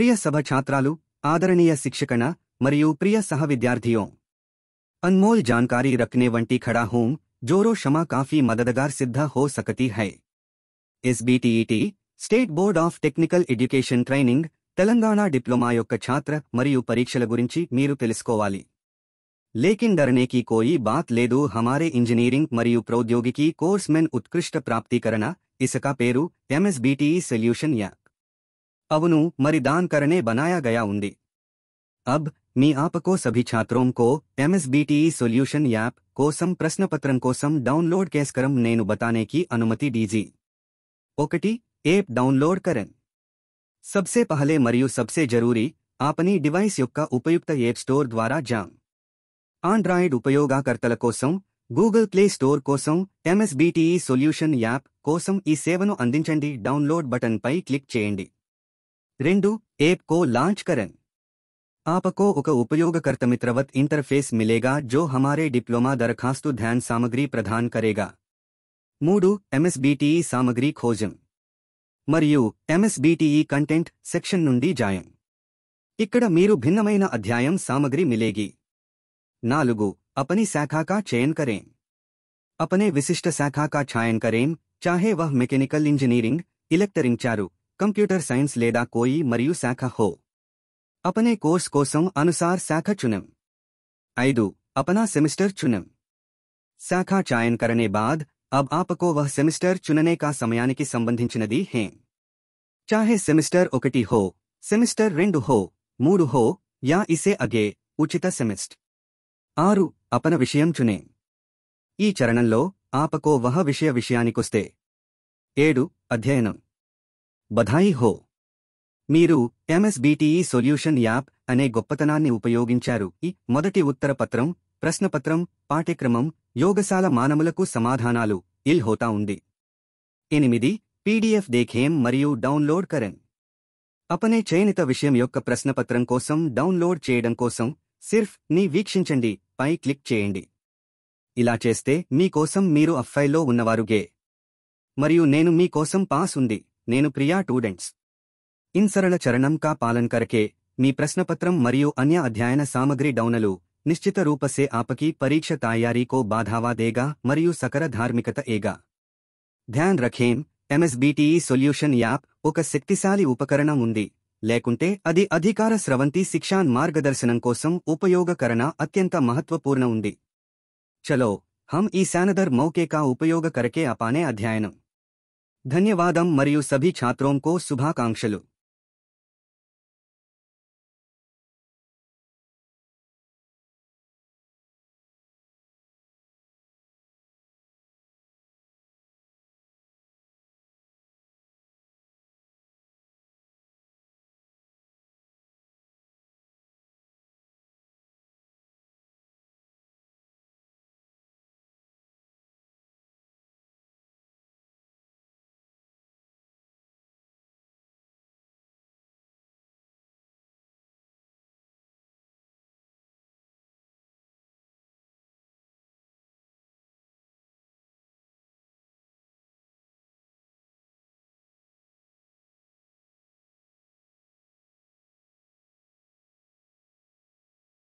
प्रिय सभा छात्र आदरणीय शिक्षक मरी प्रिय सह विद्यार्थियों अनमोल जानकारी रखने वंटी खड़ा हूं जोरो क्षमा काफी मददगार सिद्ध हो सकती है इस BTET state board of technical education training Telangana diploma ओक छात्र मरी परीक्षी लेकिन डरने की कोई बात ले हमारे इंजनीरिंग मरी प्रौद्योगिकी कोर्स मेन उत्कृष्ट प्राप्तीकरण इसका पेरू एमएसबीटी सोल्यूशन या అవుनु मरिदान करने బనాయా గయా ఉంది అబ్ మీ ఆపకో సభి కో ఎంఎస్బీటీఈ e సొల్యూషన్ యాప్ కోసం ప్రశ్నపత్రం కోసం డౌన్లోడ్ కేస్కరం నేను బతానేకి అనుమతి డీజీ ఒకటి ఏప్ డౌన్లోడ్ కరెన్ సబ్సే పహలే మరియు సబ్సే జరూరీ ఆపని డివైస్ యొక్క ఉపయుక్త ఏప్ స్టోర్ ద్వారా జామ్ ఆండ్రాయిడ్ ఉపయోగకర్తల కోసం గూగుల్ ప్లే స్టోర్ కోసం ఎంఎస్బీటీఈ e సొల్యూషన్ యాప్ కోసం ఈ సేవను అందించండి డౌన్లోడ్ బటన్పై క్లిక్ చేయండి रिंडू ऐप को लॉन्च करें आपको उक उपयोगकर्त मित्रवत इंटरफेस मिलेगा जो हमारे डिप्लोमा दरखास्त ध्यान सामग्री प्रदान करेगा मूडू एमएसबीटी सामग्री खोजें मरी एमएसबीटी कंटेंट सेक्शन नुंडी जाएं इकड़ भिन्नम अध्याय सामग्री मिलेगी नालुगू अपनी शाखा का चयन करें अपने विशिष्ट शाखा का चयन करें चाहे वह मैकेनिकल इंजीनियरिंग इलेक्ट्रिंग चारू కంప్యూటర్ సైన్స్ లేదా కోయి మరియు శాఖ హో అపనే కోర్స్ కోసం అనుసార్ శాఖ చునం ఐదు అపనా సెమిస్టర్ చునం శాఖ చాయన్ కరనే బాద్ అబ్ ఆపకో వహ సెమిస్టర్ చుననే కా సమయానికి సంబంధించినది హే చాహే సెమిస్టర్ ఒకటి హో సెమిస్టర్ రెండు హో మూడు హో యా ఇసే అగే ఉచిత సెమిస్ట్ ఆరు అపన విషయం చునే ఈ చరణంలో ఆపకో వహ విషయ విషయానికొస్తే ఏడు అధ్యయనం బధాయి హో మీరు ఎంఎస్బిటిఈ e సొల్యూషన్ యాప్ అనే గొప్పతనాన్ని ఉపయోగించారు ఈ మొదటి ఉత్తర పత్రం ప్రశ్నపత్రం పాఠ్యక్రమం యోగశాల మానములకు సమాధానాలు ఇల్ హోతా ఉంది ఎనిమిది పీడిఎఫ్ దేఖేం మరియు డౌన్లోడ్ కరెన్ అపనే చయనిత విషయం యొక్క ప్రశ్నపత్రం కోసం డౌన్లోడ్ చేయడం కోసం సిర్ఫ్ నీ వీక్షించండి పై క్లిక్ చేయండి ఇలా చేస్తే మీకోసం మీరు అఫ్ఫైల్లో ఉన్నవారు గే మరియు నేను మీకోసం పాస్ ఉంది నేను ప్రియా స్టూడెంట్స్ ఇన్ సరళ చరణం కా పాలన్ కరకే మీ ప్రశ్నపత్రం మరియు అన్య అధ్యయన సామగ్రి డౌనలు నిశ్చిత రూపసే ఆపకి పరీక్ష తయారీకో బాధావా దేగా మరియు సకర ధార్మికత ఏగా ధ్యాన్ రఖేం ఎంఎస్బిటిఈ e సొల్యూషన్ యాప్ ఒక శక్తిశాలి ఉపకరణం ఉంది లేకుంటే అది అధికార స్రవంతి శిక్షాన్ మార్గదర్శనం కోసం ఉపయోగకరణ అత్యంత మహత్వపూర్ణ ఉంది చలో హమ్ ఈ శానదర్ మౌకే కా ఉపయోగకరకే అపానే అధ్యయనం धन्यवाद मरी सभी छात्रों को शुभाकांक्ष